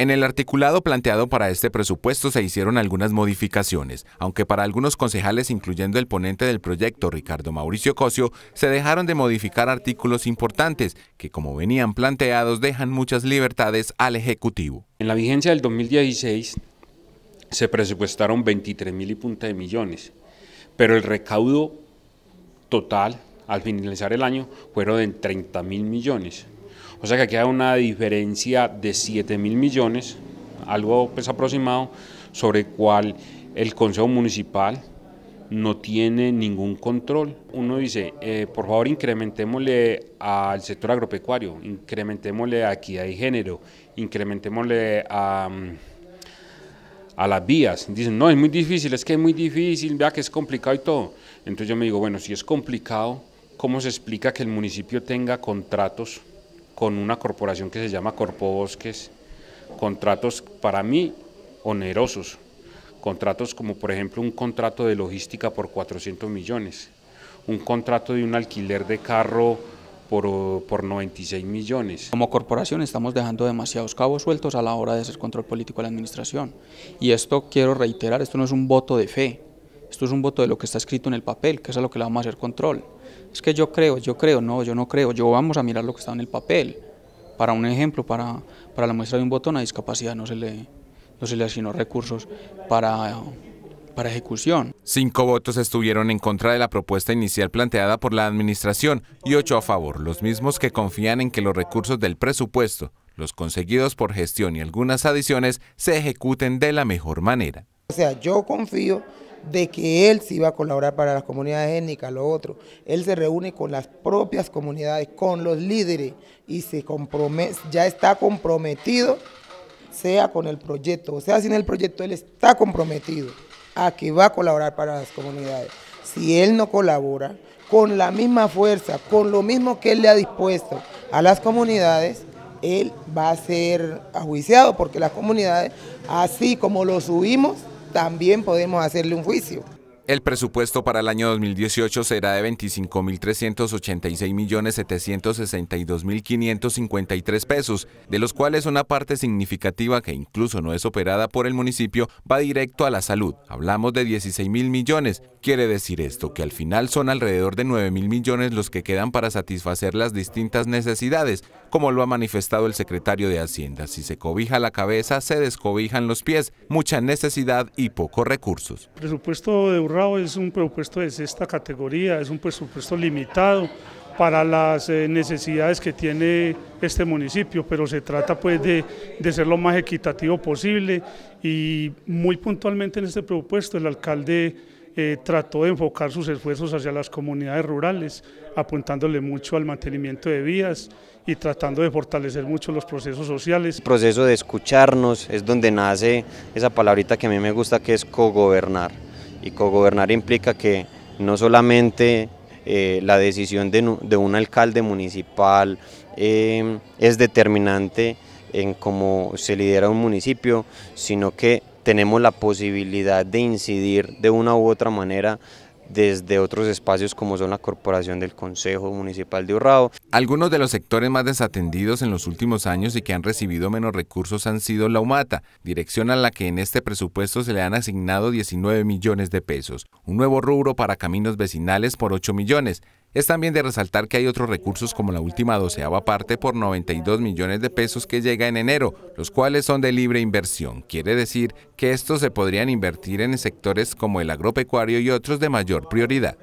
En el articulado planteado para este presupuesto se hicieron algunas modificaciones, aunque para algunos concejales, incluyendo el ponente del proyecto, Ricardo Mauricio Cosio, se dejaron de modificar artículos importantes que, como venían planteados, dejan muchas libertades al Ejecutivo. En la vigencia del 2016 se presupuestaron 23 mil y punta de millones, pero el recaudo total al finalizar el año fueron de 30 mil millones. O sea que aquí hay una diferencia de 7 mil millones, algo pues aproximado, sobre cual el Consejo Municipal no tiene ningún control. Uno dice, eh, por favor incrementémosle al sector agropecuario, incrementémosle a equidad género, incrementémosle a, mm, a las vías. Dicen, no, es muy difícil, es que es muy difícil, vea que es complicado y todo. Entonces yo me digo, bueno, si es complicado, ¿cómo se explica que el municipio tenga contratos con una corporación que se llama Corpobosques, contratos para mí onerosos, contratos como por ejemplo un contrato de logística por 400 millones, un contrato de un alquiler de carro por, por 96 millones. Como corporación estamos dejando demasiados cabos sueltos a la hora de hacer control político a la administración y esto quiero reiterar, esto no es un voto de fe, esto es un voto de lo que está escrito en el papel, que es a lo que le vamos a hacer control es que yo creo, yo creo, no, yo no creo, yo vamos a mirar lo que está en el papel. Para un ejemplo, para, la muestra de un botón a discapacidad no se le, no se le asignó recursos para, para ejecución. Cinco votos estuvieron en contra de la propuesta inicial planteada por la administración y ocho a favor, los mismos que confían en que los recursos del presupuesto, los conseguidos por gestión y algunas adiciones, se ejecuten de la mejor manera. O sea, yo confío de que él sí va a colaborar para las comunidades étnicas, lo otro. Él se reúne con las propias comunidades, con los líderes y se compromete, ya está comprometido, sea con el proyecto, o sea sin el proyecto, él está comprometido a que va a colaborar para las comunidades. Si él no colabora con la misma fuerza, con lo mismo que él le ha dispuesto a las comunidades, él va a ser ajuiciado porque las comunidades, así como lo subimos, también podemos hacerle un juicio. El presupuesto para el año 2018 será de 25.386.762.553 pesos, de los cuales una parte significativa que incluso no es operada por el municipio va directo a la salud. Hablamos de 16.000 millones. Quiere decir esto que al final son alrededor de 9.000 millones los que quedan para satisfacer las distintas necesidades, como lo ha manifestado el secretario de Hacienda. Si se cobija la cabeza, se descobijan los pies. Mucha necesidad y pocos recursos. Presupuesto de es un presupuesto de sexta categoría, es un presupuesto limitado para las eh, necesidades que tiene este municipio, pero se trata pues de, de ser lo más equitativo posible y muy puntualmente en este presupuesto el alcalde eh, trató de enfocar sus esfuerzos hacia las comunidades rurales, apuntándole mucho al mantenimiento de vías y tratando de fortalecer mucho los procesos sociales. El proceso de escucharnos es donde nace esa palabrita que a mí me gusta que es cogobernar y cogobernar implica que no solamente eh, la decisión de, un alcalde municipal eh, es determinante en cómo se lidera un municipio, sino que tenemos la posibilidad de incidir de una u otra manera desde otros espacios como son la Corporación del Consejo Municipal de Urrao. Algunos de los sectores más desatendidos en los últimos años y que han recibido menos recursos han sido la UMATA, dirección a la que en este presupuesto se le han asignado 19 millones de pesos, un nuevo rubro para caminos vecinales por 8 millones, es también de resaltar que hay otros recursos como la última doceava parte por 92 millones de pesos que llega en enero, los cuales son de libre inversión. Quiere decir que estos se podrían invertir en sectores como el agropecuario y otros de mayor prioridad.